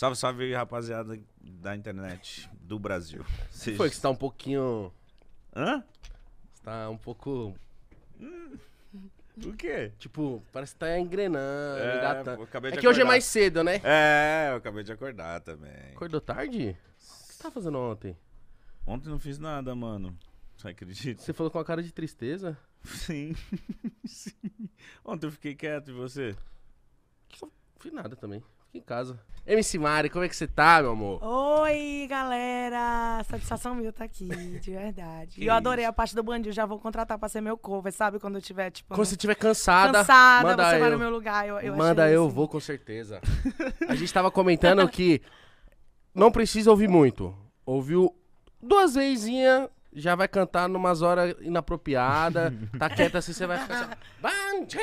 Salve, salve, rapaziada da internet do Brasil. Seja... Foi que você tá um pouquinho. Hã? Você tá um pouco. Hum. O quê? Tipo, parece que tá engrenando. É, é que acordar. hoje é mais cedo, né? É, eu acabei de acordar também. Acordou tarde? O que você tá fazendo ontem? Ontem não fiz nada, mano. Você acredita? Você falou com a cara de tristeza? Sim. Sim. Ontem eu fiquei quieto e você? Não fiz nada também. Aqui em casa. MC Mari, como é que você tá, meu amor? Oi, galera! Satisfação minha tá aqui, de verdade. E eu adorei a parte do bandido, já vou contratar pra ser meu cover, sabe? Quando eu tiver, tipo. Quando né? você tiver cansada. Cansada, manda você eu. vai no meu lugar. Eu, eu manda eu, assim. vou com certeza. a gente tava comentando que não precisa ouvir muito. Ouviu duas vezes, já vai cantar numas horas inapropriadas, tá quieto assim, você vai ficar assim,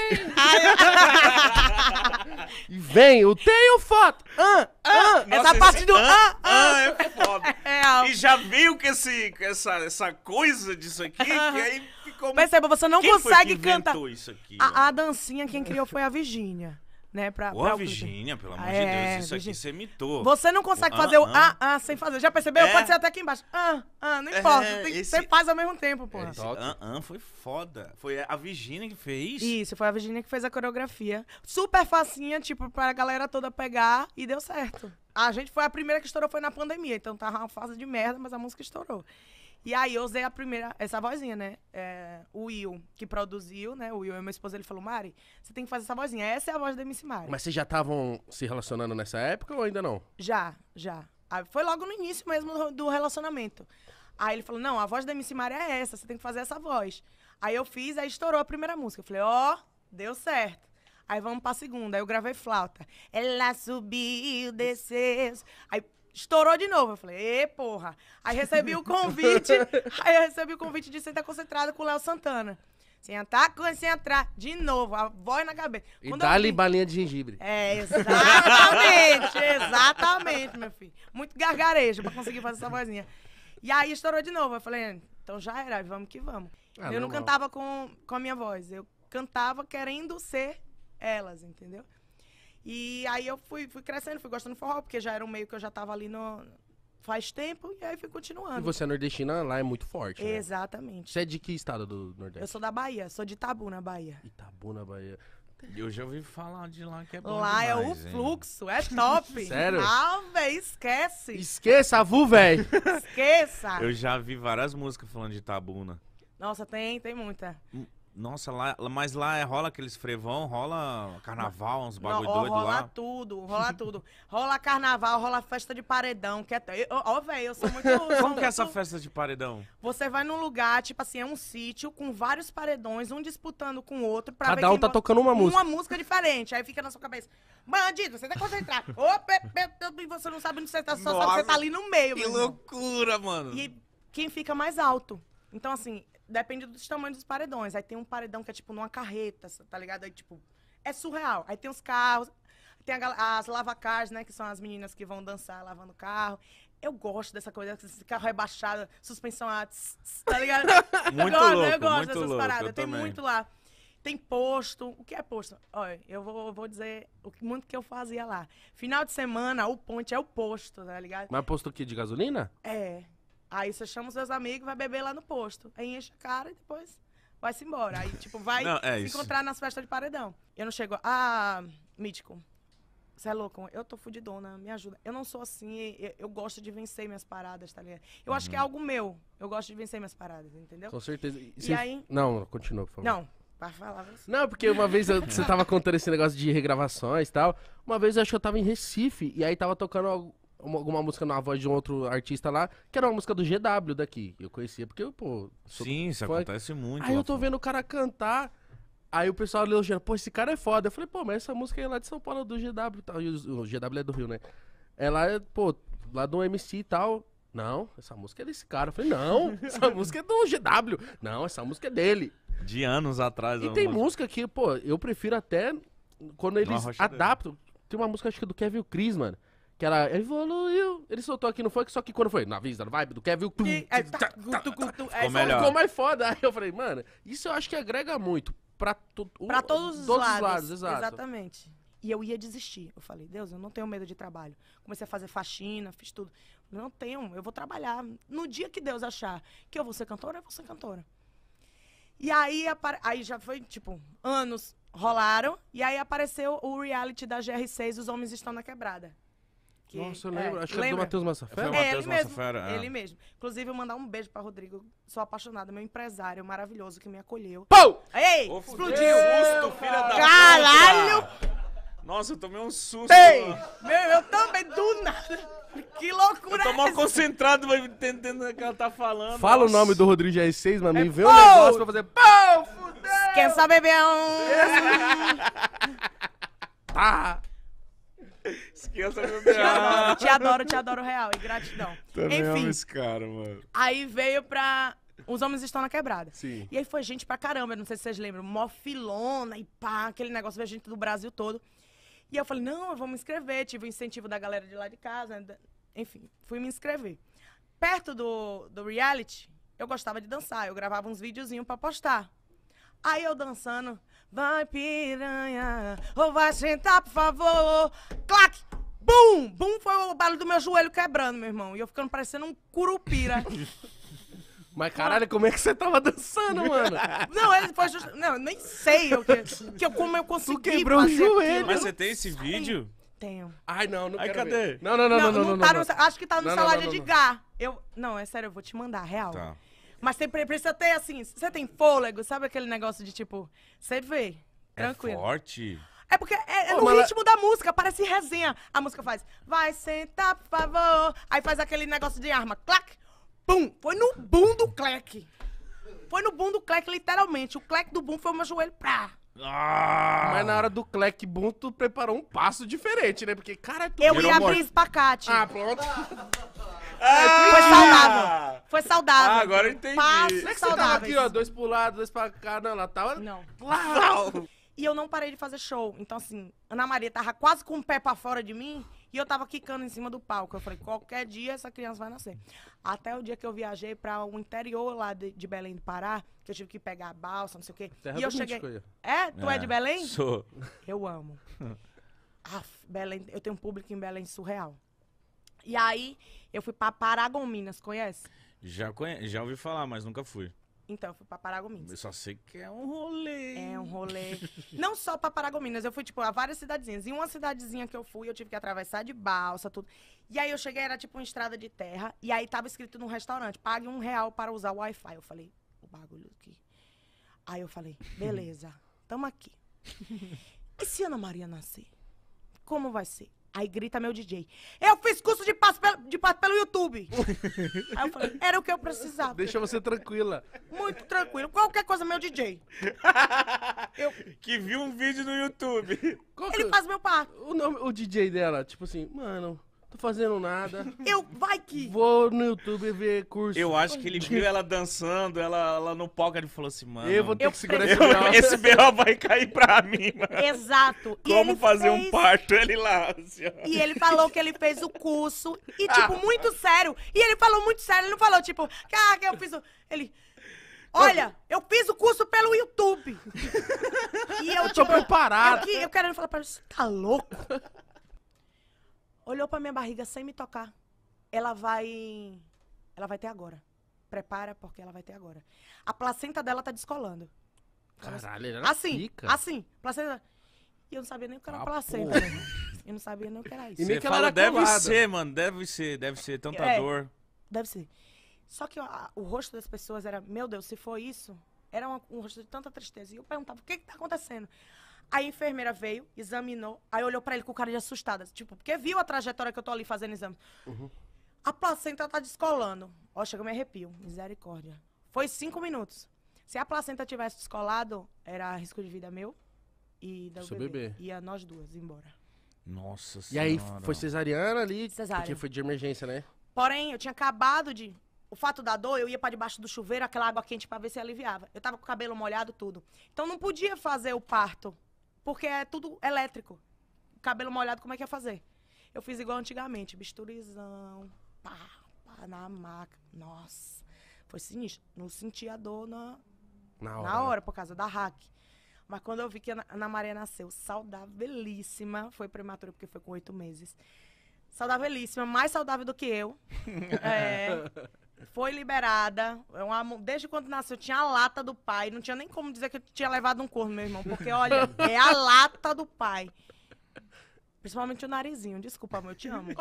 E vem, o tenho foto! Ah, ah, Nossa, essa parte do ah, ah, ah, é foda. É, e já veio com esse, essa, essa coisa disso aqui, que aí ficou... Perceba, você não quem consegue cantar... Isso aqui, a, a dancinha quem criou foi a Virgínia né? Pra, Ô, pra pelo amor de é, Deus, isso Virginia. aqui é, você mitou. Você não consegue ah, fazer o ah. ah, ah, sem fazer. Já percebeu? É. Pode ser até aqui embaixo. Ah, ah, não é, importa. É, tem, esse... Você faz ao mesmo tempo, pô. Esse ah, ah, foi foda. Foi a Virginia que fez? Isso, foi a Virginia que fez a coreografia. Super facinha, tipo, pra galera toda pegar e deu certo. A gente foi a primeira que estourou, foi na pandemia. Então tava uma fase de merda, mas a música estourou. E aí eu usei a primeira, essa vozinha, né? É, o Will, que produziu, né? O Will é meu esposo, ele falou, Mari, você tem que fazer essa vozinha. Essa é a voz da MC Mari. Mas vocês já estavam se relacionando nessa época ou ainda não? Já, já. foi logo no início mesmo do relacionamento. Aí ele falou, não, a voz da MC Mari é essa, você tem que fazer essa voz. Aí eu fiz, aí estourou a primeira música. Eu falei, ó, oh, deu certo. Aí vamos pra segunda. Aí eu gravei flauta. Ela subiu, desceu. Aí estourou de novo. Eu falei, ê, porra. Aí recebi o convite, aí eu recebi o convite de sentar concentrada com o Léo Santana. Sentar, concentrar, de novo, a voz na cabeça. E dá-lhe balinha de gengibre. É, exatamente, exatamente, meu filho. Muito gargarejo pra conseguir fazer essa vozinha. E aí estourou de novo. Eu falei, então já era, vamos que vamos. Ah, é eu não, não cantava com, com a minha voz, eu cantava querendo ser elas, entendeu? E aí eu fui, fui crescendo, fui gostando do forró, porque já era um meio que eu já estava ali no, faz tempo e aí fui continuando. E você é nordestina, lá é muito forte. Né? Exatamente. Você é de que estado do Nordeste? Eu sou da Bahia, sou de Itabu, na Bahia. Itabu, na Bahia. Eu já ouvi falar de lá que é bom. Lá demais, é o hein? fluxo, é top. Sério? Ah, velho, esquece. Esqueça, Vu, velho. Esqueça. Eu já vi várias músicas falando de Itabuna. Né? Nossa, tem, tem muita. Hum. Nossa, lá, mas lá é, rola aqueles frevão, rola carnaval, uns bagulho não, ó, doido rola lá. Rola tudo, rola tudo. Rola carnaval, rola festa de paredão. Que é, ó, velho, eu sou muito. Como que é essa festa de paredão? Você vai num lugar, tipo assim, é um sítio com vários paredões, um disputando com o outro pra Cada ver. Cada um tá tocando uma música. Uma música diferente. Aí fica na sua cabeça. Bandido, você tem que concentrar. Ô, e você não sabe onde você tá, só Nossa, sabe que você tá ali no meio, Que mesmo. loucura, mano. E quem fica mais alto. Então, assim, depende dos tamanhos dos paredões. Aí tem um paredão que é tipo numa carreta, tá ligado? Aí tipo, é surreal. Aí tem os carros, tem a, as lavacars, né? Que são as meninas que vão dançar lavando carro. Eu gosto dessa coisa, esse carro é baixado, suspensão a. Ah, tss, tss, tá ligado? Muito eu gosto, louco, eu gosto dessas louco, paradas. Tem também. muito lá. Tem posto. O que é posto? Olha, eu vou, vou dizer o que, muito que eu fazia lá. Final de semana, o ponte é o posto, tá ligado? Mas posto o quê? De gasolina? É. Aí você chama os seus amigos, vai beber lá no posto. Aí enche a cara e depois vai-se embora. Aí, tipo, vai não, é se isso. encontrar nas festas de paredão. Eu não chego. Ah, mítico. Você é louco, eu tô fudidona, me ajuda. Eu não sou assim, eu, eu gosto de vencer minhas paradas, tá ligado? Eu uhum. acho que é uhum. algo meu. Eu gosto de vencer minhas paradas, entendeu? Com certeza. E, e aí. Não, continua, por favor. Não, para falar você. Não, porque uma vez você tava contando esse negócio de regravações e tal. Uma vez eu acho que eu tava em Recife e aí tava tocando uma, alguma música na voz de um outro artista lá, que era uma música do GW daqui. Eu conhecia porque eu, pô. Sim, isso acontece muito. Aí eu tô vendo o cara cantar. Aí o pessoal elogiando, pô, esse cara é foda. Eu falei, pô, mas essa música é lá de São Paulo, do GW e tal. E o, GW é do Rio, né? Ela é, pô, lá do MC e tal. Não, essa música é desse cara. Eu falei, não, essa música é do GW. Não, essa música é dele. De anos atrás. E tem música. que, pô, eu prefiro até quando eles adaptam. Dele. Tem uma música, acho que é do Kevin Cris, mano. Que era, evoluiu. Ele soltou aqui no funk, só que quando foi na vista, na vibe do Kevin, tum, é, tá, tá, tá o é melhor. ficou mais foda. Aí eu falei, mano, isso eu acho que agrega muito pra, tu, pra todos, os lados. lados exato. Exatamente. E eu ia desistir. Eu falei, Deus, eu não tenho medo de trabalho. Comecei a fazer faxina, fiz tudo. Não tenho, eu vou trabalhar. No dia que Deus achar que eu vou ser cantora, eu vou ser cantora. E aí, aí já foi, tipo, anos rolaram. E aí apareceu o reality da GR6, Os Homens Estão na Quebrada. Que, Nossa, eu é, lembro. É, Acho que é do Matheus Massafera. É, é ele, Massafera, mesmo, é. ele mesmo. Inclusive, eu mandar um beijo pra Rodrigo. Sou apaixonada, meu empresário maravilhoso que me acolheu. Pou! Ei! Oh, explodiu! Susto, filha da Caralho! Puta. Nossa, eu tomei um susto. Ei! Meu, eu também, do nada. Que loucura! Eu tô é mal concentrado, concentrado entendendo o que ela tá falando. Fala Nossa. o nome do Rodrigo r 6 mano. é, vê o um negócio pra fazer. Pou! Fudeu! Quem sabe bebê? um. tá! Esqueça meu te adoro, te adoro, te adoro real. E gratidão. Também Enfim. Amo esse cara, mano. Aí veio pra. Os homens estão na quebrada. Sim. E aí foi gente pra caramba, não sei se vocês lembram. Mó filona e pá, aquele negócio, veio gente do Brasil todo. E eu falei, não, eu vou me inscrever. Tive o incentivo da galera de lá de casa. Né, enfim, fui me inscrever. Perto do, do reality, eu gostava de dançar. Eu gravava uns videozinhos pra postar. Aí eu dançando, Vai piranha, ou vai sentar, por favor. Clac! Bum! Bum foi o barulho do meu joelho quebrando, meu irmão. E eu ficando parecendo um curupira. Mas caralho, como é que você tava dançando, mano? Não, ele foi just... Não, nem sei o que... que eu, como eu consegui. Tu quebrou o joelho. Mas você tem esse vídeo? Tenho. Ai, não, não Ai, quero cadê? Ver. Não, não, não, não, não, não, não, não, tá não, no... Acho que tá no salário de Gá. Eu... Não, é sério, eu vou te mandar, real. Tá. Mas tem, precisa ter, assim, você tem fôlego, sabe aquele negócio de tipo, você vê, é tranquilo. É forte. É porque é, é Ô, no ritmo ela- da música, parece resenha. A música faz, vai sentar, por favor. Aí faz aquele negócio de arma, clac, pum. Foi no boom do clac. Foi no boom do clac, literalmente. O clac do boom foi o meu joelho, pra. Ah! Mas na hora do Clec Boom, tu preparou um passo diferente, né? Porque, cara, tu. Eu ia abrir espacate. Ah, pronto. Ah! Foi saudável. Foi saudável. Ah, agora eu entendi. Passos Como é que você tava aqui, ó? Dois pro lado, dois pra cá. Não, ela tava... Não. Plau. E eu não parei de fazer show. Então, assim, Ana Maria tava quase com o pé pra fora de mim e eu tava quicando em cima do palco. Eu falei, qualquer dia essa criança vai nascer. Até o dia que eu viajei para o um interior lá de, de, Belém do Pará, que eu tive que pegar a balsa, não sei o quê. Terra e eu cheguei. É? Tu é. é. de Belém? Sou. Eu amo. Belém, eu tenho um público em Belém surreal. E aí eu fui pra Paragominas, conhece? Já, conhe... já ouvi falar, mas nunca fui. Então, eu fui pra Paragominas. Eu só sei que é um rolê. É um rolê. Não só pra Paragominas, eu fui, tipo, a várias cidadezinhas. Em uma cidadezinha que eu fui, eu tive que atravessar de balsa, tudo. E aí eu cheguei, era tipo uma estrada de terra. E aí tava escrito num restaurante, pague um real para usar o Wi-Fi. Eu falei, o bagulho aqui. Aí eu falei, beleza, tamo aqui. E se Ana Maria nascer? Como vai ser? Aí grita meu DJ. Eu fiz curso de passo, pelo, de passo pelo YouTube. Aí eu falei, era o que eu precisava. Deixa você tranquila. Muito tranquilo. Qualquer coisa, meu DJ. Eu... Que viu um vídeo no YouTube. Qual Ele que... faz meu par. O, nome, o DJ dela, tipo assim, mano, Tô fazendo nada. Eu, vai que. Vou no YouTube ver curso. Eu acho que ele viu ela dançando, ela, ela no palco, ele falou assim, mano. Eu vou ter eu que segurar esse B.O. Esse B.O. vai cair pra mim, mano. Exato. Como fazer fez... um parto, ele lá. Assim, e ele falou que ele fez o curso, e ah. tipo, ah. muito sério. E ele falou muito sério, ele não falou tipo, que eu fiz o... Ele... Olha, eu fiz o curso pelo YouTube. e eu, eu tô tipo, preparado. Eu, eu quero falar pra ele, você tá louco? Olhou para minha barriga sem me tocar. Ela vai ela vai ter agora. Prepara porque ela vai ter agora. A placenta dela tá descolando. Então, assim, Caralho, ela é assim, fica. assim, placenta. E eu não sabia nem o que era ah, placenta. Eu não sabia nem o que era isso. E meio que fala, deve colada. ser, mano, deve ser, deve ser tanta é, dor. Deve ser. Só que a, o rosto das pessoas era, meu Deus, se for isso, era uma, um rosto de tanta tristeza. E eu perguntava, o que que tá acontecendo? Aí a enfermeira veio, examinou, aí olhou para ele com cara de assustada, tipo, porque viu a trajetória que eu tô ali fazendo exame. Uhum. A placenta tá descolando. Ó, chega, me arrepio. Misericórdia. Foi cinco minutos. Se a placenta tivesse descolado, era risco de vida meu e da Seu bebê. bebê. a nós duas embora. Nossa senhora. E aí foi cesariana ali? Porque foi de emergência, né? Porém, eu tinha acabado de. O fato da dor, eu ia para debaixo do chuveiro, aquela água quente para ver se aliviava. Eu tava com o cabelo molhado, tudo. Então não podia fazer o parto porque é tudo elétrico. Cabelo molhado, como é que ia fazer? Eu fiz igual antigamente, bisturizão, pá, pá, na maca. Nossa, foi sinistro. Não senti a dor na, na hora, na né? hora por causa da hack. Mas quando eu vi que a Ana Maria nasceu saudávelíssima, foi prematura porque foi com oito meses. Saudávelíssima, mais saudável do que eu. é, foi liberada. É Uma, desde quando nasceu, tinha a lata do pai. Não tinha nem como dizer que eu tinha levado um corno, meu irmão. Porque, olha, é a lata do pai. Principalmente o narizinho. Desculpa, amor, eu te amo.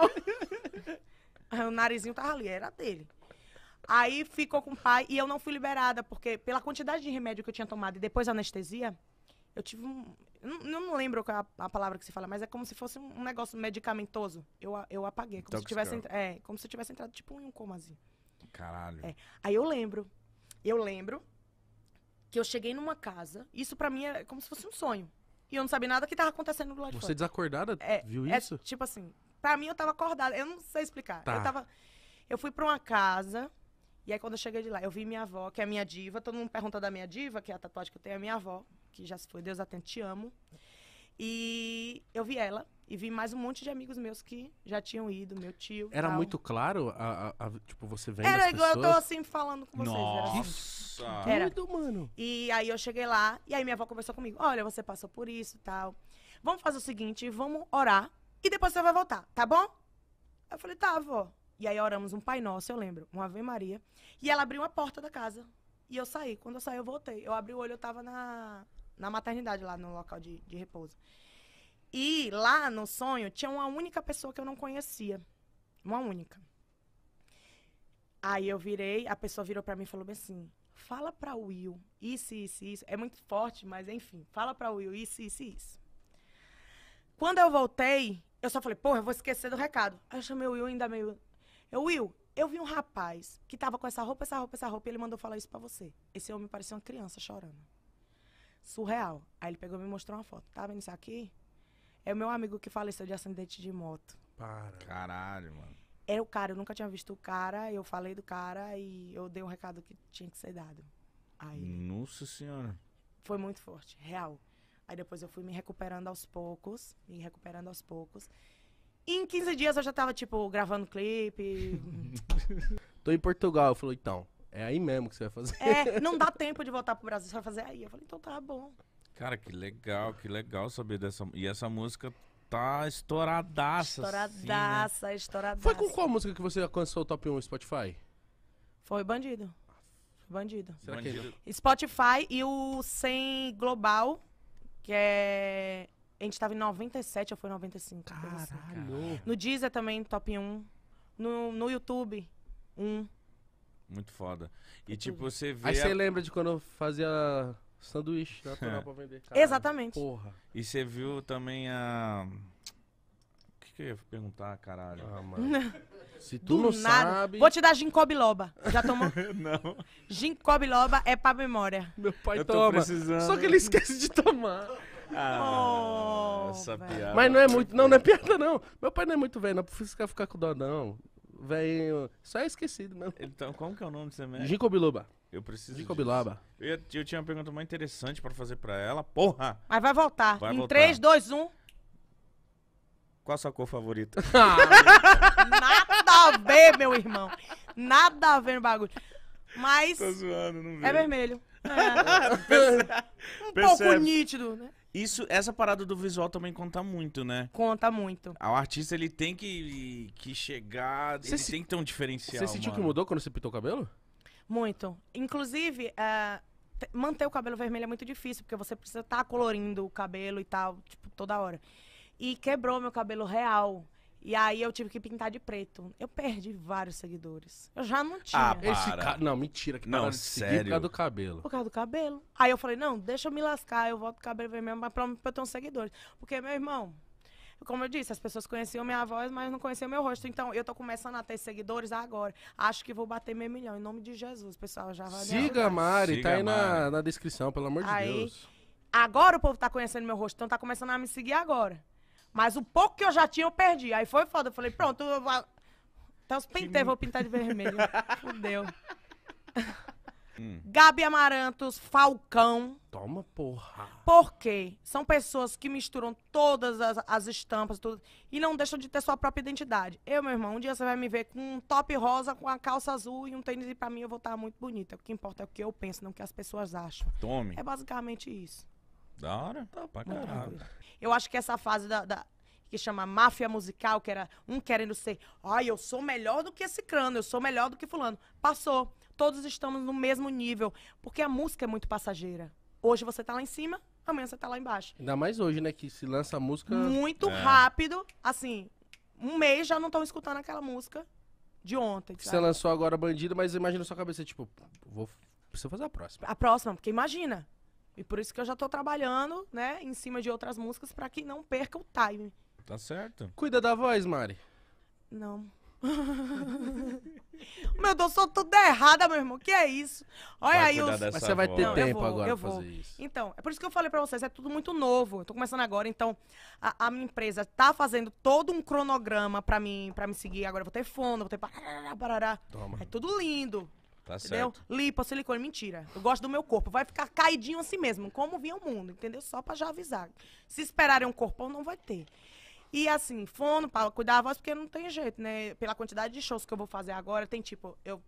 o narizinho tava ali, era dele. Aí ficou com o pai e eu não fui liberada, porque pela quantidade de remédio que eu tinha tomado e depois anestesia, eu tive um. Não, não lembro qual é a, a, palavra que se fala, mas é como se fosse um negócio medicamentoso. Eu, eu apaguei, como se tivesse. É, é como se tivesse entrado tipo em um comazinho. Caralho. É. Aí eu lembro. Eu lembro que eu cheguei numa casa. Isso para mim é como se fosse um sonho. E eu não sabia nada que tava acontecendo do lado Você de fora. desacordada é, viu é, isso? Tipo assim, pra mim eu tava acordada. Eu não sei explicar. Tá. Eu tava. Eu fui pra uma casa. E aí, quando eu cheguei de lá, eu vi minha avó, que é a minha diva. Todo mundo pergunta da minha diva, que é a tatuagem que eu tenho, é a minha avó, que já se foi, Deus atento, te amo. E eu vi ela. E vi mais um monte de amigos meus que já tinham ido, meu tio. Era tal. muito claro, a, a, a, tipo, você vendo Era as igual eu tô assim falando com vocês. Assim. Nossa! Era. Tudo, mano. E aí eu cheguei lá, e aí minha avó conversou comigo. Olha, você passou por isso tal. Vamos fazer o seguinte, vamos orar, e depois você vai voltar, tá bom? Eu falei, tá, avó. E aí oramos um Pai Nosso, eu lembro, uma Ave Maria. E ela abriu a porta da casa. E eu saí. Quando eu saí, eu voltei. Eu abri o olho, eu tava na, na maternidade lá, no local de, de repouso. E lá no sonho tinha uma única pessoa que eu não conhecia. Uma única. Aí eu virei, a pessoa virou para mim e falou assim: fala para Will isso, isso, isso. É muito forte, mas enfim, fala para Will isso, isso, isso. Quando eu voltei, eu só falei: porra, eu vou esquecer do recado. Aí eu chamei o Will ainda meio. Eu, Will, eu vi um rapaz que tava com essa roupa, essa roupa, essa roupa, e ele mandou falar isso para você. Esse homem parecia uma criança chorando. Surreal. Aí ele pegou e me mostrou uma foto. Tá vendo isso aqui? É o meu amigo que faleceu de acidente de moto. Para. Caralho, mano. Era o cara, eu nunca tinha visto o cara, eu falei do cara e eu dei um recado que tinha que ser dado. Aí. Nossa senhora. Foi muito forte, real. Aí depois eu fui me recuperando aos poucos, me recuperando aos poucos. E em 15 dias eu já tava, tipo, gravando clipe. Tô em Portugal, eu falei, então, é aí mesmo que você vai fazer. É, não dá tempo de voltar pro Brasil, você vai fazer aí. Eu falei, então tá bom. Cara, que legal, que legal saber dessa. E essa música tá estouradaça. Estouradaça, assim, né? estouradaça. Foi com qual música que você alcançou o top 1 no Spotify? Foi Bandido. Bandido. Será é Bandido. Que... Spotify e o 100 Global, que é. A gente tava em 97 ou foi 95. Caralho. No Deezer também, top 1. No, no YouTube, 1. Muito foda. E tipo, você vê. Aí você a... lembra de quando fazia Sanduíche natural É. pra vender. Caralho. Exatamente. Porra. E você viu também a. O que, que eu ia perguntar, caralho? Ah, mano. Se tu não sabe. Vou te dar ginkgo biloba. Já tomou? Não, ginkgo biloba é pra memória. Meu pai eu tô toma. precisando. Só que ele esquece de tomar. Ah, Oh, essa piada. Mas não é muito. Não, não é piada, não. Meu pai não é muito velho, não. precisa ficar com dó, não. Velho. Só é esquecido mesmo. Então, como que é o nome desse médico? Ginkgo biloba. Eu preciso. De Cobilaba. Eu, eu tinha uma pergunta mais interessante pra fazer pra ela. Porra! Mas vai voltar. Vai em voltar. 3, 2, 1. Qual a sua cor favorita? Ah, Nada a ver, meu irmão. Nada a ver no bagulho. Mas. Tô zoando, não é vejo. É vermelho. É. um Percebe. pouco nítido, né? Isso, essa parada do visual também conta muito, né? Conta muito. Ah, o artista, ele tem que, que chegar, você ele se... tem que ter um diferencial. Você sentiu mano. que mudou quando você pintou o cabelo? Muito. Inclusive, é, manter o cabelo vermelho é muito difícil, porque você precisa estar tá colorindo o cabelo e tal, tipo, toda hora. E quebrou meu cabelo real. E aí eu tive que pintar de preto. Eu perdi vários seguidores. Eu já não tinha. Ah, para. Esse ca... Não, mentira. Que não, sério. Por causa do cabelo. Por causa do cabelo. Aí eu falei, não, deixa eu me lascar, eu volto o cabelo vermelho, mas pra, pra eu ter uns seguidores. Porque, meu irmão, como eu disse, as pessoas conheciam minha voz, mas não conheciam meu rosto. Então, eu tô começando a ter seguidores agora. Acho que vou bater meio milhão. Em nome de Jesus, pessoal. Já vai Siga a Mari, tá Siga tá aí Mari. Na, na descrição, pelo amor de aí, Deus. Agora o povo tá conhecendo meu rosto, então tá começando a me seguir agora. Mas o pouco que eu já tinha, eu perdi. Aí foi foda. Eu falei, pronto, eu vou... até então, os pintei, vou pintar de vermelho. Fudeu. Gabi Amarantos, Falcão. Toma porra. Por quê? São pessoas que misturam todas as, as estampas tudo, e não deixam de ter sua própria identidade. Eu, meu irmão, um dia você vai me ver com um top rosa, com a calça azul e um tênis, e pra mim eu vou estar muito bonita. O que importa é o que eu penso, não o que as pessoas acham. Tome. É basicamente isso. Da hora. Tá pra caralho. Eu acho que essa fase da, da que chama máfia musical, que era um querendo ser, ai, eu sou melhor do que esse crânio, eu sou melhor do que fulano. Passou todos estamos no mesmo nível, porque a música é muito passageira. Hoje você tá lá em cima, amanhã você tá lá embaixo. Ainda mais hoje, né, que se lança música muito é. rápido, assim, um mês já não estão escutando aquela música de ontem. Sabe? Você lançou agora Bandido, mas imagina sua cabeça, tipo, vou preciso fazer a próxima. A próxima, porque imagina. E por isso que eu já tô trabalhando, né, em cima de outras músicas para que não perca o time. Tá certo. Cuida da voz, Mari. Não. meu Deus, sou tudo errada, meu irmão. Que é isso? Olha aí os. Mas você vai ter não, tempo eu vou, agora eu vou. fazer isso. Então, é por isso que eu falei pra vocês, é tudo muito novo. Eu tô começando agora, então a, a minha empresa tá fazendo todo um cronograma pra mim, para me seguir. Agora eu vou ter fundo, vou ter parará, parará. Toma. É tudo lindo. Tá entendeu? certo. Lipo, silicone, mentira. Eu gosto do meu corpo. Vai ficar caidinho assim mesmo, como vinha o mundo, entendeu? Só pra já avisar. Se esperarem um corpão, não vai ter. E assim, fono para cuidar da voz, porque não tem jeito, né? Pela quantidade de shows que eu vou fazer agora, tem tipo, eu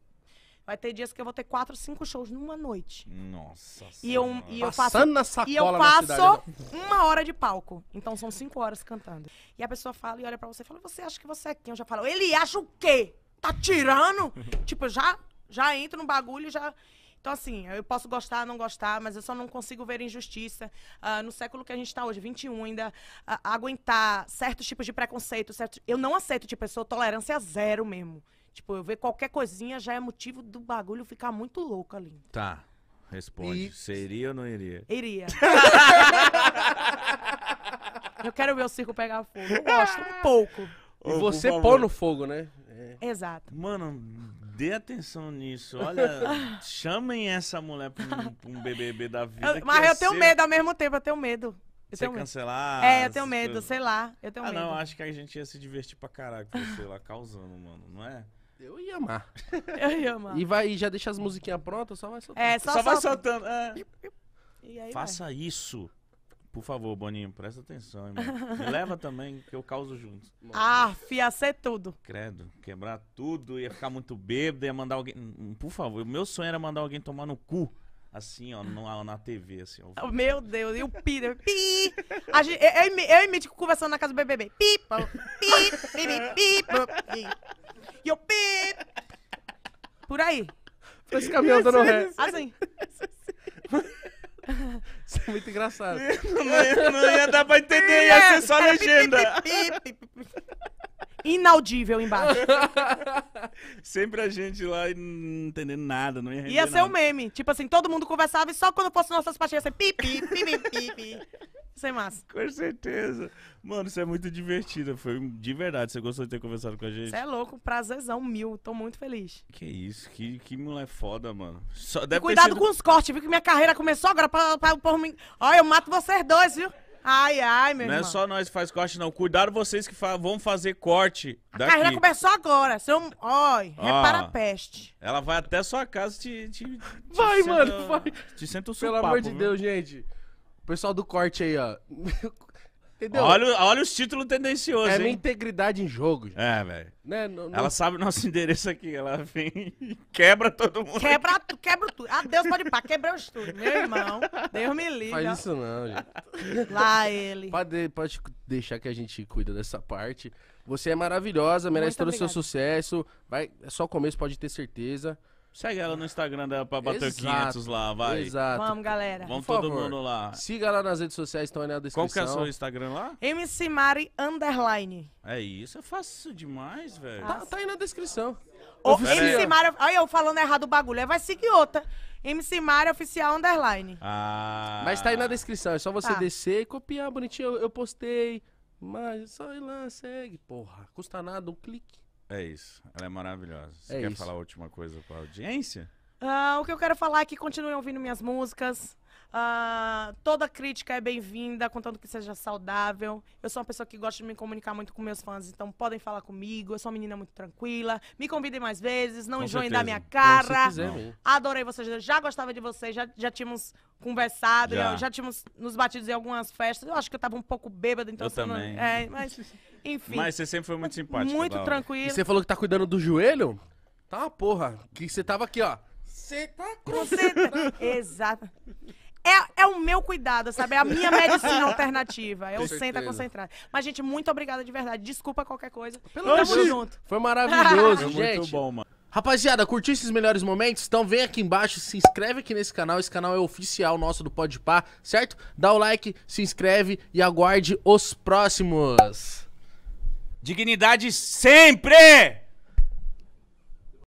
Vai ter dias que eu vou ter quatro, cinco shows numa noite. Nossa. E eu, senhora. e eu faço, Passando na sacola e eu passo né? uma hora de palco. Então são cinco horas cantando. E a pessoa fala e olha para você e fala: Você acha que você é quem? Eu já falo: Ele acha o quê? Tá tirando? tipo, já, já entro no bagulho e já. Então, assim, eu posso gostar, não gostar, mas eu só não consigo ver injustiça. Uh, no século que a gente está hoje, 21 ainda, uh, aguentar certos tipos de preconceito, certo... eu não aceito, tipo, eu sou tolerância zero mesmo. Tipo, eu ver qualquer coisinha já é motivo do bagulho ficar muito louco ali. Tá. Responde. Você Seria ou não iria? Iria. eu quero ver o circo pegar fogo. Eu gosto um pouco. E você pôr no fogo, né? É. Exato. Mano, Dê atenção nisso. Olha, chamem essa mulher pra um, pra um BBB da vida. Eu, mas é eu, tenho ser... medo ao mesmo tempo, eu tenho medo. Você Ser cancelar. É, eu tenho medo, coisas. sei lá. Eu tenho ah, medo. não, acho que a gente ia se divertir pra caralho com você lá, causando, mano, não é? Eu ia amar. Eu ia amar. E vai, já deixa as musiquinhas prontas, só vai soltando. É, só, só vai soltando. É. E aí, Faça vai. isso. Por favor, Boninho, presta atenção, irmão. Me leva também, que eu causo junto. Ah, fia é tudo. Credo, quebrar tudo, ia ficar muito bêbado, ia mandar alguém. Hum, por favor, o meu sonho era mandar alguém tomar no cu. Assim, ó, na, na TV, assim. Ó. Meu Deus, e o pi, né? pi! A gente, eu, eu, eu e Mítico conversando na casa do BBB. Pi, pi, pi, pi, E eu pi! Por aí. Foi esse caminhão dando tá ré. É assim. Isso é muito engraçado. Não, não, ia, não ia dar pra entender, ia ser só é, é, legenda. Inaudível embaixo. Sempre a gente lá e não entendendo nada, não ia render Ia ser nada. um meme. Tipo assim, todo mundo conversava e só quando fosse nossas pastinhas, ia ser pipi, pipi, pipi. Sem massa. Com certeza. Mano, isso é muito divertido. Foi de verdade. Você gostou de ter conversado com a gente? Você é louco. Prazerzão mil. Tô muito feliz. Que isso. Que, que mulher foda, mano. Só, cuidado sido... com os cortes, viu? Que minha carreira começou agora pra, o mim. eu mato vocês dois, viu? Ai, ai, meu Não é irmão. é só nós que faz corte, não. Cuidado vocês que fa vão fazer corte. A daqui. carreira começou agora. Seu... Ó, repara a peste. Ela vai até sua casa te. te, te vai, te mano, senta, vai. Te senta o sopapo, Pelo amor de viu? Deus, gente. Pessoal do corte aí, ó. Entendeu? Olha, olha os títulos tendenciosos, É minha integridade em jogo, gente. É, velho. Né? Ela sabe o nosso endereço aqui. Ela vem quebra todo mundo. Quebra, quebra tudo. Ah, Deus pode ir pra quebrar o estúdio, meu irmão. Deus me livre. faz isso não, gente. Lá ele. Pode, pode deixar que a gente cuida dessa parte. Você é maravilhosa, merece Muito todo o seu sucesso. Vai, é só o começo, pode ter certeza. Segue ela no Instagram dela pra bater Exato, 500 lá, vai. Exato. Vamos, galera. Vamos Por todo favor, mundo lá. Siga lá nas redes sociais, estão aí na descrição. Qual que é o seu Instagram lá? MC Mari Underline. É isso, é fácil demais, velho. Tá, tá aí na descrição. O MC Mari, olha eu falando errado o bagulho, aí vai seguir outra. MC Mari Oficial Underline. Ah. Mas tá aí na descrição, é só você Tá. descer e copiar bonitinho. Eu, eu postei. Mas só ir lá, segue, porra. Custa nada, um clique. É isso. Ela é maravilhosa. Você é quer isso. falar a última coisa pra audiência? Ah, o que eu quero falar é que continuem ouvindo minhas músicas. Uh, toda crítica é bem-vinda, contanto que seja saudável. Eu sou uma pessoa que gosta de me comunicar muito com meus fãs, então podem falar comigo. Eu sou uma menina muito tranquila. Me convidem mais vezes, não enjoem da minha cara. Quiser, é Adorei vocês, já gostava de vocês, já, já tínhamos conversado, já. Né? já tínhamos nos batidos em algumas festas. Eu acho que eu tava um pouco bêbada, então... Eu assim, também. Não... É, mas, enfim. Mas você sempre foi muito simpática. Muito tranquila. E você falou que tá cuidando do joelho? Tá uma porra. Que você tava aqui, ó. Você tá... Concentra... Exato é, é o meu cuidado, sabe? É a minha medicina alternativa. É o senta concentrado. Mas, gente, muito obrigada de verdade. Desculpa qualquer coisa. Pelo Tamo junto. Foi maravilhoso, Foi gente. Muito bom, mano. Rapaziada, curtiu esses melhores momentos? Então vem aqui embaixo, se inscreve aqui nesse canal. Esse canal é oficial nosso do Podpah, certo? Dá o like, se inscreve e aguarde os próximos. Dignidade sempre!